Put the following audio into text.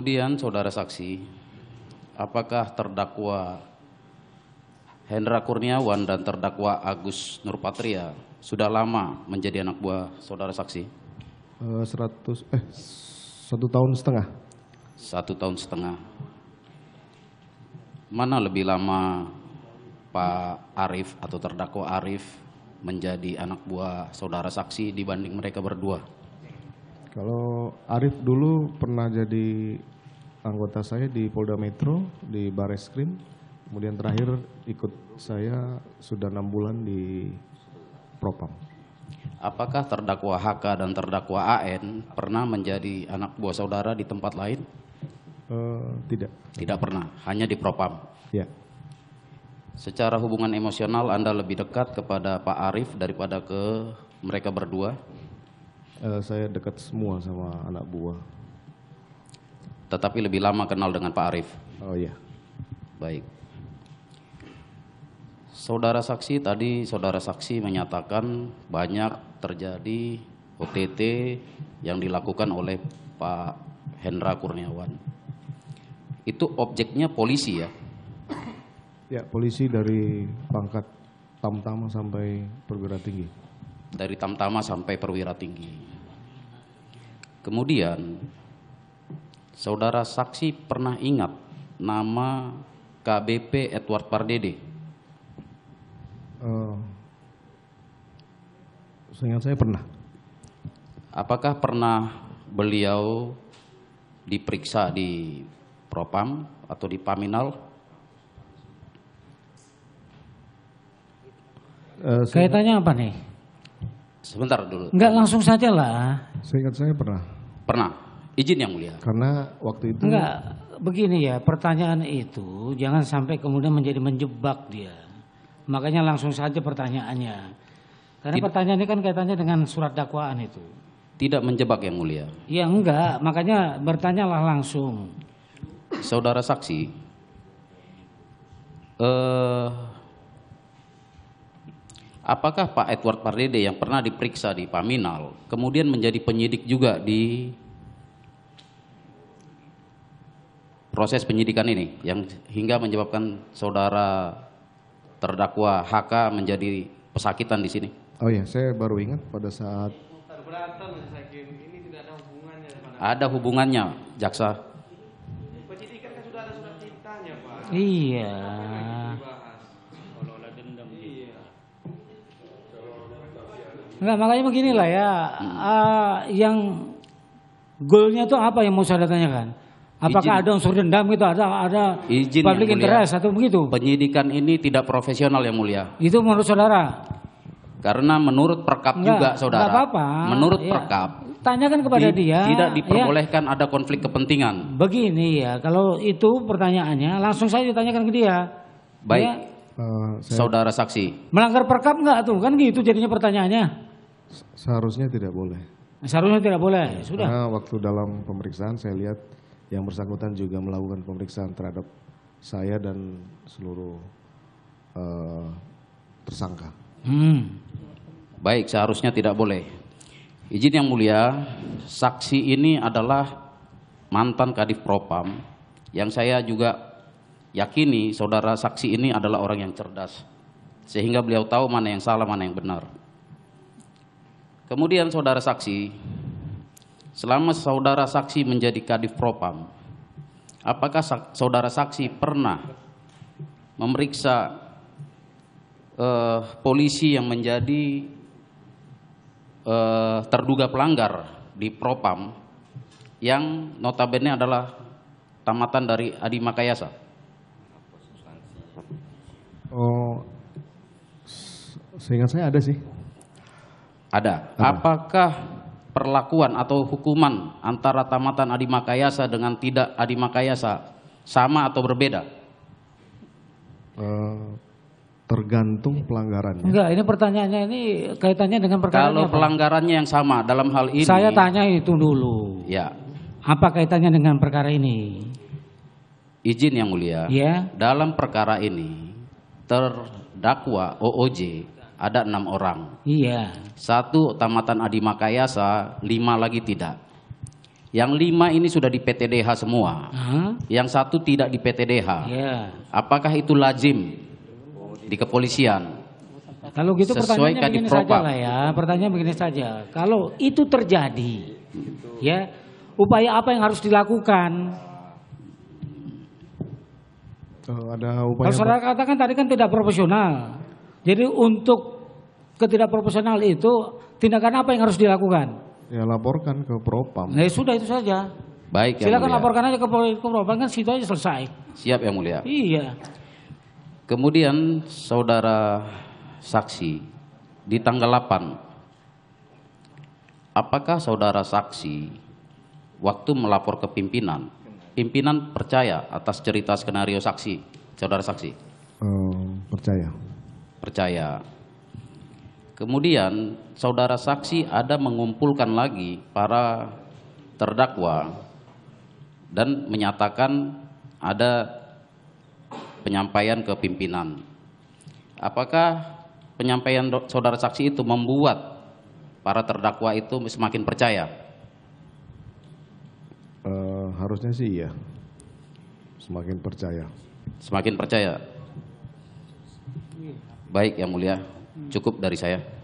Kemudian saudara saksi, apakah terdakwa Hendra Kurniawan dan terdakwa Agus Nurpatria sudah lama menjadi anak buah saudara saksi? 100 eh, eh satu tahun setengah. Satu tahun setengah. Mana lebih lama Pak Arif atau terdakwa Arif menjadi anak buah saudara saksi dibanding mereka berdua? Kalau Arif dulu pernah jadi anggota saya di Polda Metro di Bareskrim. Kemudian terakhir ikut saya sudah enam bulan di Propam. Apakah terdakwa HK dan terdakwa AN pernah menjadi anak buah saudara di tempat lain? Uh, tidak. Tidak pernah, hanya di Propam. Ya. Secara hubungan emosional Anda lebih dekat kepada Pak Arif daripada ke mereka berdua? Eh, saya dekat semua sama anak buah. Tetapi lebih lama kenal dengan Pak Arif. Oh iya. Baik. Saudara saksi tadi saudara saksi menyatakan banyak terjadi OTT yang dilakukan oleh Pak Hendra Kurniawan. Itu objeknya polisi ya? Ya, polisi dari pangkat tamtama sampai perwira tinggi dari tamtama sampai perwira tinggi. Kemudian saudara saksi pernah ingat nama KBP Edward Pardede? Uh, saya pernah. Apakah pernah beliau diperiksa di Propam atau di Paminal? Uh, Kaitannya apa nih? Sebentar dulu. Enggak langsung saja lah. Seingat saya pernah. Pernah. Izin yang mulia. Karena waktu itu. Enggak. Begini ya, pertanyaan itu jangan sampai kemudian menjadi menjebak dia. Makanya langsung saja pertanyaannya. Karena Tid pertanyaannya kan kaitannya dengan surat dakwaan itu. Tidak menjebak yang mulia. Ya enggak, makanya bertanyalah langsung. Saudara saksi, eh, apakah Pak Edward Pardede yang pernah diperiksa di Paminal kemudian menjadi penyidik juga di proses penyidikan ini yang hingga menyebabkan saudara terdakwa HK menjadi pesakitan di sini? Oh iya, saya baru ingat pada saat ada hubungannya. jaksa. Kan iya. Enggak, makanya beginilah ya. Hmm. Uh, yang goalnya itu apa yang mau saya tanyakan? Apakah Ijin. ada unsur dendam gitu? Ada ada izin public interest atau begitu? Penyidikan ini tidak profesional yang mulia. Itu menurut saudara? Karena menurut perkap enggak, juga saudara. apa-apa. Menurut ya, perkap. Tanyakan kepada di, dia. Tidak ya. diperbolehkan ya, ada konflik kepentingan. Begini ya, kalau itu pertanyaannya langsung saya ditanyakan ke dia. Baik. Ya. uh, saya... Saudara saksi. Melanggar perkap enggak tuh? Kan gitu jadinya pertanyaannya. Seharusnya tidak boleh. Seharusnya tidak boleh, ya, sudah. Karena waktu dalam pemeriksaan saya lihat yang bersangkutan juga melakukan pemeriksaan terhadap saya dan seluruh uh, tersangka. Hmm. Baik, seharusnya tidak boleh. Izin yang mulia, saksi ini adalah mantan Kadif Propam yang saya juga yakini saudara saksi ini adalah orang yang cerdas sehingga beliau tahu mana yang salah, mana yang benar. Kemudian saudara saksi, selama saudara saksi menjadi kadif propam, apakah saudara saksi pernah memeriksa eh, polisi yang menjadi eh, terduga pelanggar di propam yang notabene adalah tamatan dari Adi Makayasa? Oh, seingat saya ada sih. Ada. Apa? Apakah perlakuan atau hukuman antara tamatan Adi Makayasa dengan tidak Adi Makayasa sama atau berbeda? Uh, tergantung pelanggarannya. Enggak, ini pertanyaannya ini kaitannya dengan perkara Kalau pelanggarannya yang sama dalam hal ini. Saya tanya itu dulu. Ya. Apa kaitannya dengan perkara ini? Izin yang mulia. Ya. Dalam perkara ini terdakwa OOJ ada enam orang. Iya. Satu tamatan Adi Makayasa, lima lagi tidak. Yang lima ini sudah di PTDH semua. Yang satu tidak di PTDH. Iya. Apakah itu lazim di kepolisian? Kalau gitu Sesuai pertanyaannya begini saja lah ya. Pertanyaan begini saja. Kalau itu terjadi, gitu. ya upaya apa yang harus dilakukan? Eh, ada Kalau saudara katakan tadi kan tidak profesional. Jadi untuk ketidakproporsional itu tindakan apa yang harus dilakukan? Ya laporkan ke Propam. Ya sudah itu saja. Baik. Silakan laporkan aja ke, Propam kan situ aja selesai. Siap yang mulia. Iya. Kemudian saudara saksi di tanggal 8 apakah saudara saksi waktu melapor ke pimpinan pimpinan percaya atas cerita skenario saksi saudara saksi? um, percaya. Percaya. Kemudian saudara saksi ada mengumpulkan lagi para terdakwa dan menyatakan ada penyampaian ke pimpinan. Apakah penyampaian saudara saksi itu membuat para terdakwa itu semakin percaya? Uh, harusnya sih ya, semakin percaya. Semakin percaya. Baik yang mulia. Cukup dari saya.